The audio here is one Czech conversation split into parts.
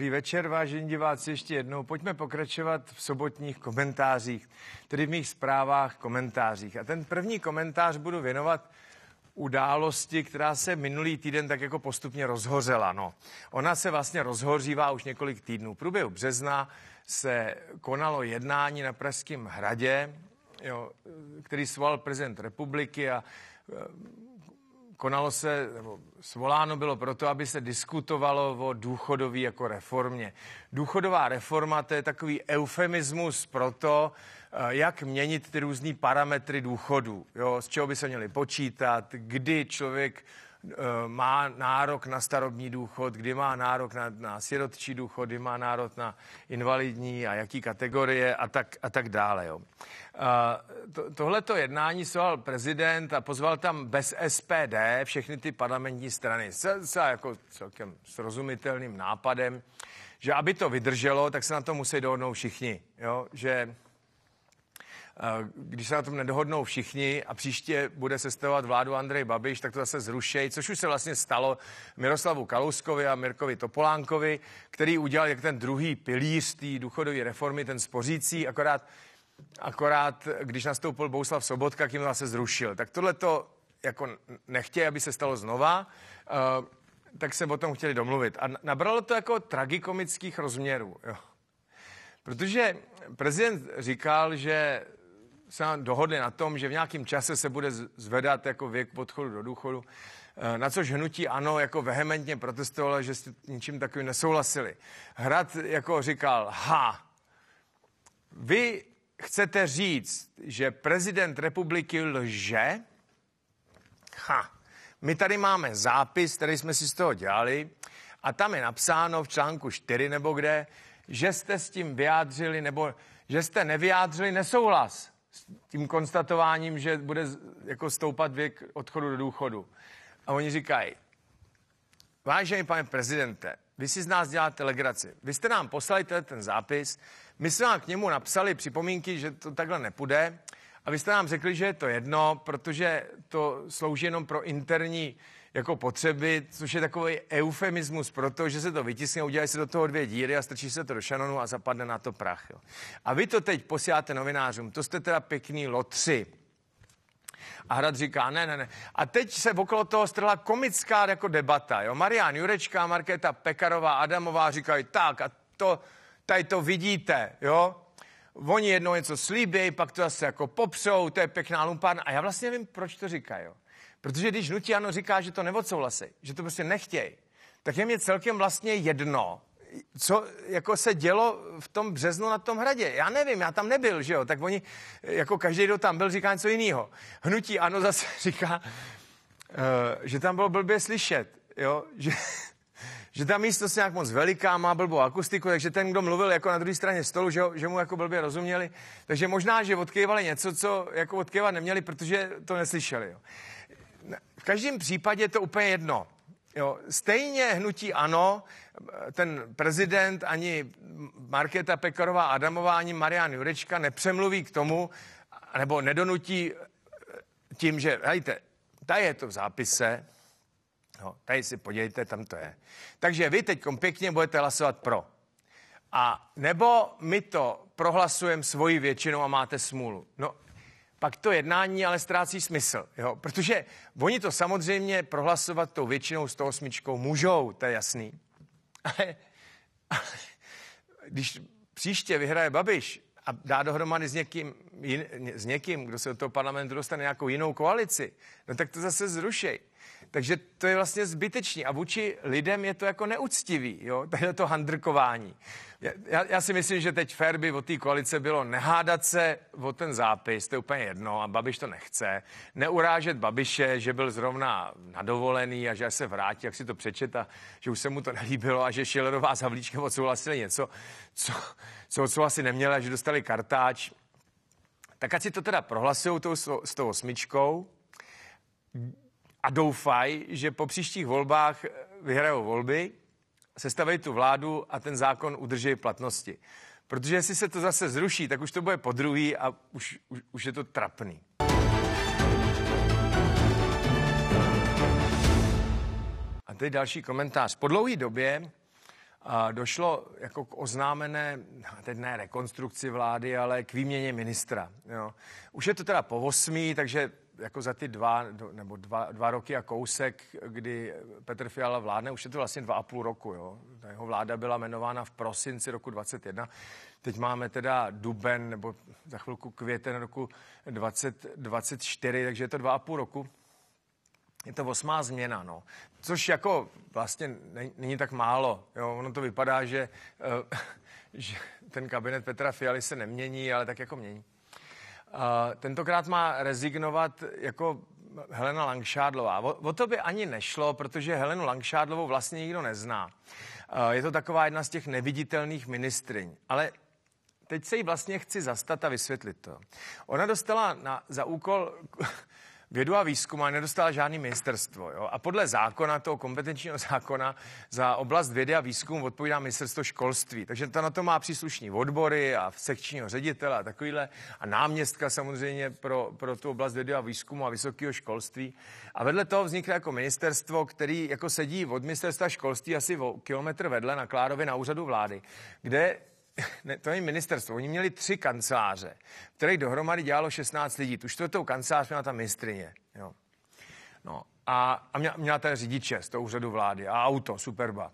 Dobrý večer, vážení diváci, ještě jednou. Pojďme pokračovat v sobotních komentářích, tedy v mých zprávách, komentářích. A ten první komentář budu věnovat události, která se minulý týden tak jako postupně rozhořela. No. Ona se vlastně rozhořívá už několik týdnů. V průběhu března se konalo jednání na Pražském hradě, jo, který svolal prezident republiky a konalo se, nebo svoláno bylo proto, aby se diskutovalo o důchodové jako reformě. Důchodová reforma to je takový eufemismus to, eh, jak měnit ty různé parametry důchodu. jo, z čeho by se měly počítat, kdy člověk Eh, má nárok na starobní důchod, kdy má nárok na, na sirotčí důchod, kdy má nárok na invalidní a jaký kategorie a tak, a tak dále. Jo. Eh, to, tohleto jednání svolal prezident a pozval tam bez SPD všechny ty parlamentní strany. s, s jako celkem srozumitelným nápadem, že aby to vydrželo, tak se na to musí dohodnout všichni. Jo? Že když se na tom nedohodnou všichni a příště bude sestavovat vládu Andrej Babiš, tak to zase zrušej, což už se vlastně stalo Miroslavu Kalouskovi a Mirkovi Topolánkovi, který udělal jak ten druhý pilíř té důchodové reformy, ten spořící, akorát, akorát když nastoupil Bouslav Sobotka, kým zase zrušil. Tak tohle to jako nechtějí, aby se stalo znova, eh, tak se o tom chtěli domluvit. A nabralo to jako tragikomických rozměrů. Jo. Protože prezident říkal, že se dohodli na tom, že v nějakém čase se bude zvedat jako věk odchodu do důchodu, eh, na což hnutí ano jako vehementně protestovalo, že s ničím takovým nesouhlasili. Hrad jako říkal, ha, vy chcete říct, že prezident republiky lže? Ha, my tady máme zápis, který jsme si z toho dělali a tam je napsáno v článku 4 nebo kde, že jste s tím vyjádřili nebo že jste nevyjádřili nesouhlas s tím konstatováním, že bude jako stoupat věk odchodu do důchodu. A oni říkají, vážený pane prezidente, vy si z nás děláte legraci. Vy jste nám poslali ten zápis, my jsme vám k němu napsali připomínky, že to takhle nepůjde, a vy jste nám řekli, že je to jedno, protože to slouží jenom pro interní jako potřeby, což je takový eufemismus pro to, že se to vytiskne, udělají se do toho dvě díry a strčí se to do šanonu a zapadne na to prach. Jo. A vy to teď posíláte novinářům, to jste teda pěkný lotři. A Hrad říká, ne, ne, ne. A teď se okolo toho strhla komická jako debata. Jo? Marian Jurečka, Markéta Pekarová, Adamová říkají, tak a to, tady to vidíte, jo? oni jednou něco slíbí, pak to zase jako popřou, to je pěkná lumpárna. A já vlastně nevím, proč to říkají. Protože když hnutí ano říká, že to neodsouhlasí, že to prostě nechtějí, tak je mě celkem vlastně jedno, co jako se dělo v tom březnu na tom hradě. Já nevím, já tam nebyl, že jo? Tak oni, jako každý, kdo tam byl, říká něco jiného. Hnutí ano zase říká, uh, že tam bylo blbě slyšet, jo? Že, že ta místnost se nějak moc veliká, má blbou akustiku, takže ten, kdo mluvil jako na druhé straně stolu, že, že mu jako blbě rozuměli, takže možná, že odkývali něco, co jako odkývat neměli, protože to neslyšeli. Jo. V každém případě je to úplně jedno. Jo, stejně hnutí ano, ten prezident, ani Markéta Pekarová Adamová, ani Marian Jurečka nepřemluví k tomu, nebo nedonutí eh, tím, že, hejte, tady je to v zápise, No, tady si podívejte, tam to je. Takže vy teď pěkně budete hlasovat pro. A nebo my to prohlasujeme svoji většinou a máte smůlu. No, pak to jednání ale ztrácí smysl, jo? protože oni to samozřejmě prohlasovat tou většinou s osmičkou můžou, to je jasný. Ale, ale když příště vyhraje Babiš a dá dohromady s někým, jin, s někým, kdo se do toho parlamentu dostane nějakou jinou koalici, no tak to zase zrušej. Takže to je vlastně zbytečný a vůči lidem je to jako neuctivý, jo, tady to handrkování. Já, já si myslím, že teď fér by od té koalice bylo nehádat se o ten zápis, to je úplně jedno a Babiš to nechce, neurážet Babiše, že byl zrovna nadovolený a že se vrátí, jak si to přečet a že už se mu to nelíbilo a že Šilerová s Havlíčkem odsouhlasili něco, co, co odsouhlasit neměla, že dostali kartáč. Tak ať si to teda prohlasují s tou osmičkou, a doufají, že po příštích volbách eh, vyhrajou volby, sestavejí tu vládu a ten zákon udrží platnosti. Protože jestli se to zase zruší, tak už to bude po druhý a už, už, už je to trapný. A teď další komentář. Po dlouhé době a došlo jako k oznámené, teď ne rekonstrukci vlády, ale k výměně ministra. Jo. Už je to teda po osmí, takže jako za ty dva, nebo dva, dva roky a kousek, kdy Petr Fiala vládne, už je to vlastně dva a půl roku. Jo. Ta jeho vláda byla jmenována v prosinci roku 21. Teď máme teda duben, nebo za chvilku květen roku 2024, takže je to dva a půl roku. Je to osmá změna, no. Což jako vlastně není, tak málo. Jo. Ono to vypadá, že, eh, že ten kabinet Petra Fialy se nemění, ale tak jako mění tentokrát má rezignovat jako Helena Langšádlová. O, o to by ani nešlo, protože Helenu Langšádlovou vlastně nikdo nezná. Je to taková jedna z těch neviditelných ministryň. Ale teď se jí vlastně chci zastat a vysvětlit to. Ona dostala na, za úkol vědu a výzkum, a nedostala žádný ministerstvo. Jo? A podle zákona, toho kompetenčního zákona, za oblast vědy a výzkum odpovídá ministerstvo školství. Takže ta na to má příslušní odbory a sekčního ředitele a takovýhle. A náměstka samozřejmě pro, pro tu oblast vědy a výzkumu a vysokého školství. A vedle toho vznikne jako ministerstvo, který jako sedí od ministerstva školství asi o kilometr vedle na Klárově na úřadu vlády, kde ne, to není ministerstvo, oni měli tři kanceláře, v kterých dohromady dělalo 16 lidí. Tu čtvrtou kancelář měla ta ministrině. Jo. No, a, a měla, měla ten řidiče z toho úřadu vlády a auto, superba.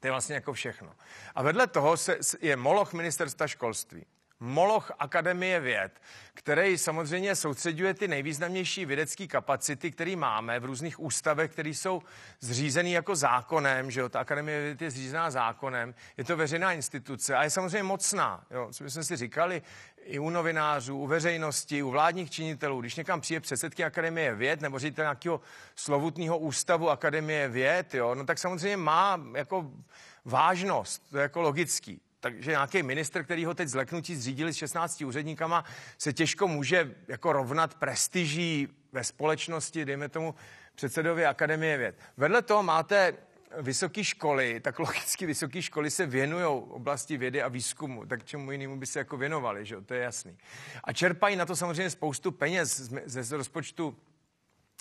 To je vlastně jako všechno. A vedle toho se, je moloch ministerstva školství moloch Akademie věd, který samozřejmě soustředuje ty nejvýznamnější vědecké kapacity, které máme v různých ústavech, které jsou zřízeny jako zákonem, že jo, ta Akademie věd je zřízená zákonem, je to veřejná instituce a je samozřejmě mocná, jo, co jsme si říkali, i u novinářů, u veřejnosti, u vládních činitelů. Když někam přijde předsedky Akademie věd nebo ředitel nějakého slovutného ústavu Akademie věd, jo, no tak samozřejmě má jako vážnost, to je jako logický takže nějaký minister, který ho teď zleknutí zřídili s 16 úředníkama, se těžko může jako rovnat prestiží ve společnosti, dejme tomu předsedovi Akademie věd. Vedle toho máte vysoké školy, tak logicky vysoké školy se věnují oblasti vědy a výzkumu, tak čemu jinému by se jako věnovali, že to je jasný. A čerpají na to samozřejmě spoustu peněz z, z rozpočtu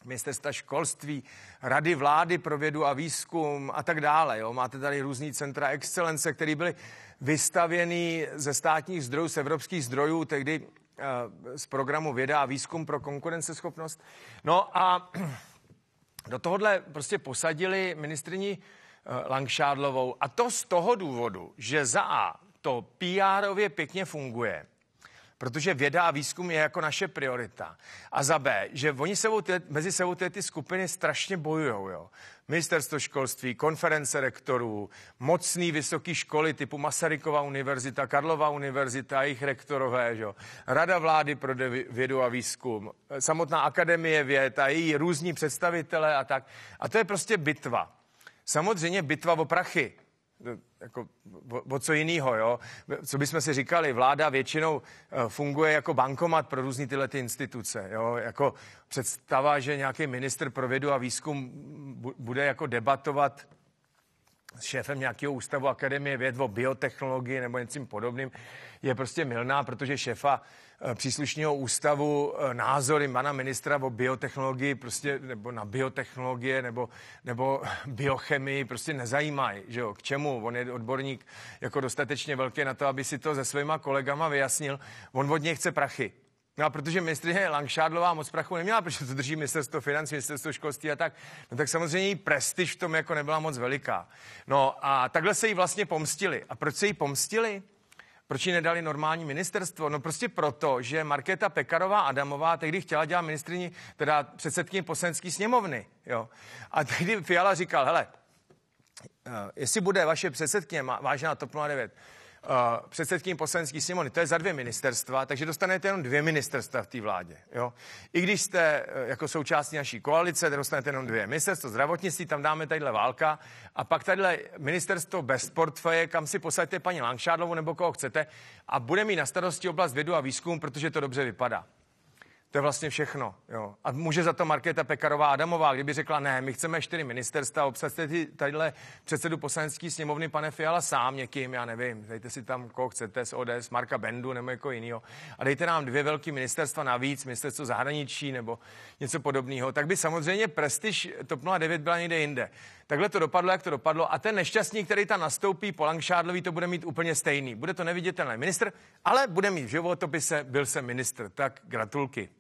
ministerstva školství, rady vlády pro vědu a výzkum a tak dále. Jo. Máte tady různý centra excelence, které byly vystavěny ze státních zdrojů, z evropských zdrojů, tehdy eh, z programu věda a výzkum pro konkurenceschopnost. No a do tohohle prostě posadili ministrní eh, Langšádlovou. A to z toho důvodu, že za A to pr pěkně funguje – protože věda a výzkum je jako naše priorita. A za B, že oni sebou ty, mezi sebou ty, ty skupiny strašně bojujou, Jo. Ministerstvo školství, konference rektorů, mocný vysoký školy typu Masarykova univerzita, Karlova univerzita, jejich rektorové, jo. Rada vlády pro vědu a výzkum, samotná akademie věd a její různí představitelé a tak. A to je prostě bitva. Samozřejmě bitva o prachy. No, jako, o, o co jiného, jo? Co bychom si říkali, vláda většinou eh, funguje jako bankomat pro různé tyhle ty instituce, jo? Jako představa, že nějaký minister pro vědu a výzkum bude jako debatovat šéfem nějakého ústavu Akademie věd o biotechnologii nebo něčím podobným, je prostě milná, protože šéfa eh, příslušného ústavu eh, názory pana ministra o biotechnologii prostě, nebo na biotechnologie nebo, nebo biochemii prostě nezajímají, že jo, k čemu? On je odborník jako dostatečně velký na to, aby si to se svýma kolegama vyjasnil. On od něj chce prachy. No a protože ministrině Langšádlová moc prachu neměla, protože to drží ministerstvo financí, ministerstvo školství a tak, no tak samozřejmě její prestiž v tom jako nebyla moc veliká. No a takhle se jí vlastně pomstili. A proč se jí pomstili? Proč jí nedali normální ministerstvo? No prostě proto, že Markéta Pekarová Adamová tehdy chtěla dělat ministrině, teda předsedkyni poslanecké sněmovny. Jo. A tehdy Fiala říkal, hele, eh, jestli bude vaše předsedkyně, vážená TOP 09, předsedkým poslanecký Simony, to je za dvě ministerstva, takže dostanete jenom dvě ministerstva v té vládě. Jo? I když jste eh, jako součástí naší koalice, dostanete jenom dvě. Ministerstvo zdravotnictví, tam dáme tadyhle válka a pak tadyhle ministerstvo bez portfeje, kam si posadíte paní Langšádlovou nebo koho chcete a bude mít na starosti oblast vědu a výzkum, protože to dobře vypadá. To je vlastně všechno. Jo. A může za to Markéta Pekarová Adamová, kdyby řekla, ne, my chceme čtyři ministerstva, obsadte tadyhle předsedu poslanecké sněmovny, pane Fiala, sám někým, já nevím, dejte si tam, koho chcete, z ODS, Marka Bendu nebo jako jiného, a dejte nám dvě velké ministerstva navíc, ministerstvo zahraničí nebo něco podobného, tak by samozřejmě prestiž TOP 09 byla někde jinde. Takhle to dopadlo, jak to dopadlo. A ten nešťastník, který tam nastoupí po Langšádlovi, to bude mít úplně stejný. Bude to neviditelný ministr, ale bude mít v životopise, byl jsem ministr. Tak gratulky.